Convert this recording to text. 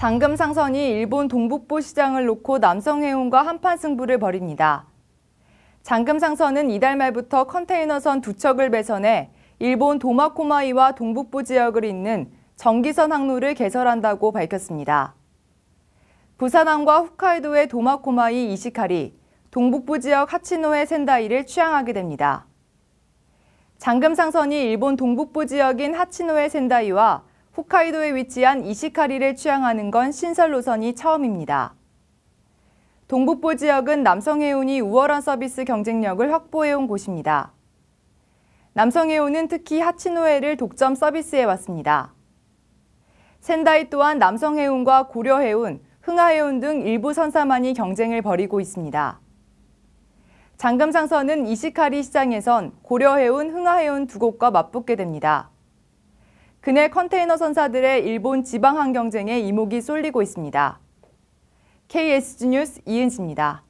장금 상선이 일본 동북부 시장을 놓고 남성해운과 한판 승부를 벌입니다. 장금 상선은 이달 말부터 컨테이너선 두 척을 배선해 일본 도마코마이와 동북부 지역을 잇는 정기선 항로를 개설한다고 밝혔습니다. 부산항과 홋카이도의 도마코마이 이시카리, 동북부 지역 하치노의 센다이를 취항하게 됩니다. 장금 상선이 일본 동북부 지역인 하치노의 센다이와 홋카이도에 위치한 이시카리를 취항하는 건 신설 노선이 처음입니다. 동북부 지역은 남성해운이 우월한 서비스 경쟁력을 확보해온 곳입니다. 남성해운은 특히 하치노해를 독점 서비스해왔습니다. 센다이 또한 남성해운과 고려해운, 흥하해운 등 일부 선사만이 경쟁을 벌이고 있습니다. 장금상선은 이시카리 시장에선 고려해운, 흥하해운 두 곳과 맞붙게 됩니다. 그네 컨테이너 선사들의 일본 지방항 경쟁에 이목이 쏠리고 있습니다. KSG 뉴스 이은지입니다.